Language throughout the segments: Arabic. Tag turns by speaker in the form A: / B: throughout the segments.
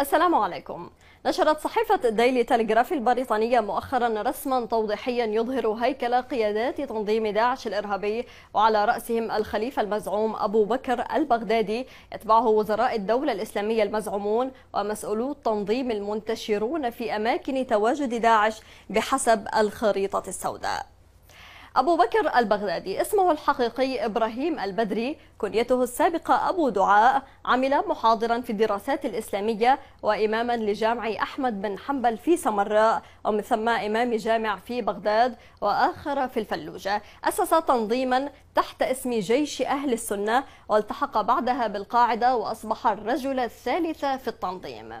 A: السلام عليكم نشرت صحيفة ديلي تلغراف البريطانية مؤخرا رسما توضيحيا يظهر هيكل قيادات تنظيم داعش الإرهابي وعلى رأسهم الخليفة المزعوم أبو بكر البغدادي يتبعه وزراء الدولة الإسلامية المزعومون ومسؤولو التنظيم المنتشرون في أماكن تواجد داعش بحسب الخريطة السوداء أبو بكر البغدادي اسمه الحقيقي إبراهيم البدري كنيته السابقة أبو دعاء عمل محاضرا في الدراسات الإسلامية وإماما لجامع أحمد بن حنبل في سمراء ومن ثم إمام جامع في بغداد وآخر في الفلوجة أسس تنظيما تحت اسم جيش أهل السنة والتحق بعدها بالقاعدة وأصبح الرجل الثالث في التنظيم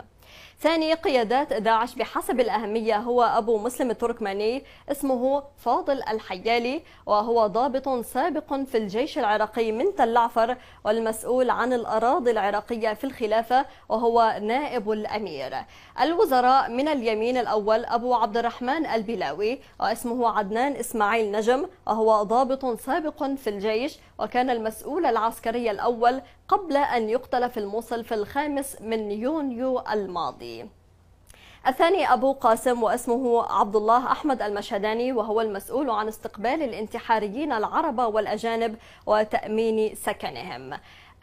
A: ثاني قيادات داعش بحسب الأهمية هو أبو مسلم التركماني اسمه فاضل الحيالي وهو ضابط سابق في الجيش العراقي من تل عفر والمسؤول عن الأراضي العراقية في الخلافة وهو نائب الأمير الوزراء من اليمين الأول أبو عبد الرحمن البلاوي واسمه عدنان إسماعيل نجم وهو ضابط سابق في الجيش وكان المسؤول العسكري الأول قبل أن يقتل في الموصل في الخامس من يونيو الماضي الرئاسي الثاني أبو قاسم واسمه عبد الله أحمد المشهداني وهو المسؤول عن استقبال الانتحاريين العرب والأجانب وتأمين سكنهم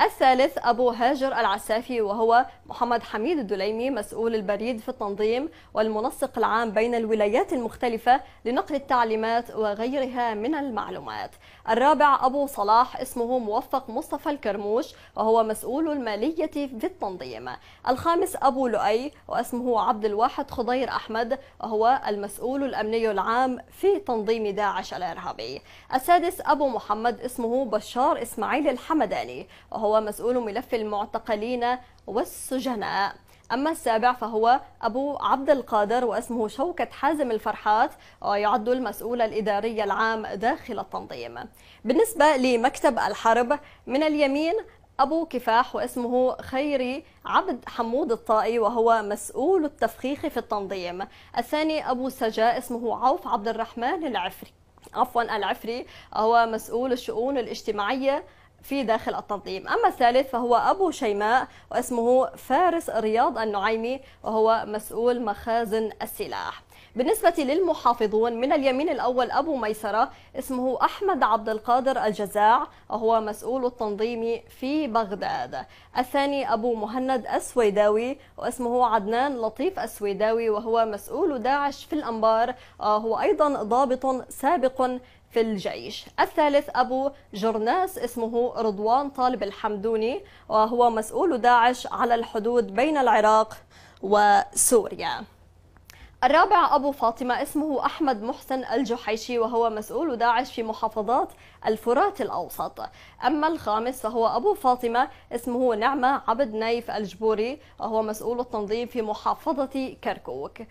A: الثالث أبو هاجر العسافي وهو محمد حميد الدليمي مسؤول البريد في التنظيم والمنسق العام بين الولايات المختلفة لنقل التعليمات وغيرها من المعلومات الرابع أبو صلاح اسمه موفق مصطفى الكرموش وهو مسؤول المالية في التنظيم الخامس أبو لؤي واسمه عبد الواحد خضير أحمد وهو المسؤول الأمني العام في تنظيم داعش الإرهابي السادس أبو محمد اسمه بشار إسماعيل الحمداني وهو وهو مسؤول ملف المعتقلين والسجناء أما السابع فهو أبو عبد القادر واسمه شوكة حازم الفرحات ويعد المسؤول الإداري العام داخل التنظيم بالنسبة لمكتب الحرب من اليمين أبو كفاح واسمه خيري عبد حمود الطائي وهو مسؤول التفخيخ في التنظيم الثاني أبو سجاء اسمه عوف عبد الرحمن العفري عفوا العفري هو مسؤول الشؤون الاجتماعية في داخل التنظيم أما الثالث فهو أبو شيماء واسمه فارس رياض النعيمي وهو مسؤول مخازن السلاح بالنسبة للمحافظون من اليمين الأول أبو ميسرة اسمه أحمد عبد القادر الجزاع وهو مسؤول التنظيم في بغداد الثاني أبو مهند السويداوي واسمه عدنان لطيف السويداوي وهو مسؤول داعش في الأنبار وهو أيضا ضابط سابق في الجيش الثالث أبو جرناس اسمه رضوان طالب الحمدوني وهو مسؤول داعش على الحدود بين العراق وسوريا الرابع أبو فاطمة اسمه أحمد محسن الجحيشي وهو مسؤول داعش في محافظات الفرات الأوسط أما الخامس فهو أبو فاطمة اسمه نعمة عبد نايف الجبوري وهو مسؤول التنظيم في محافظة كركوك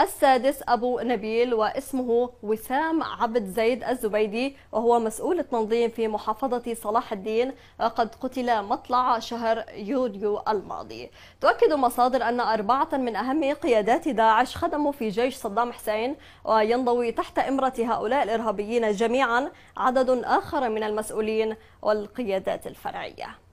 A: السادس أبو نبيل واسمه وسام عبد زيد الزبيدي وهو مسؤول التنظيم في محافظة صلاح الدين وقد قتل مطلع شهر يوليو الماضي تؤكد مصادر أن أربعة من أهم قيادات داعش خدموا في جيش صدام حسين وينضوي تحت إمرة هؤلاء الإرهابيين جميعا عدد آخر من المسؤولين والقيادات الفرعية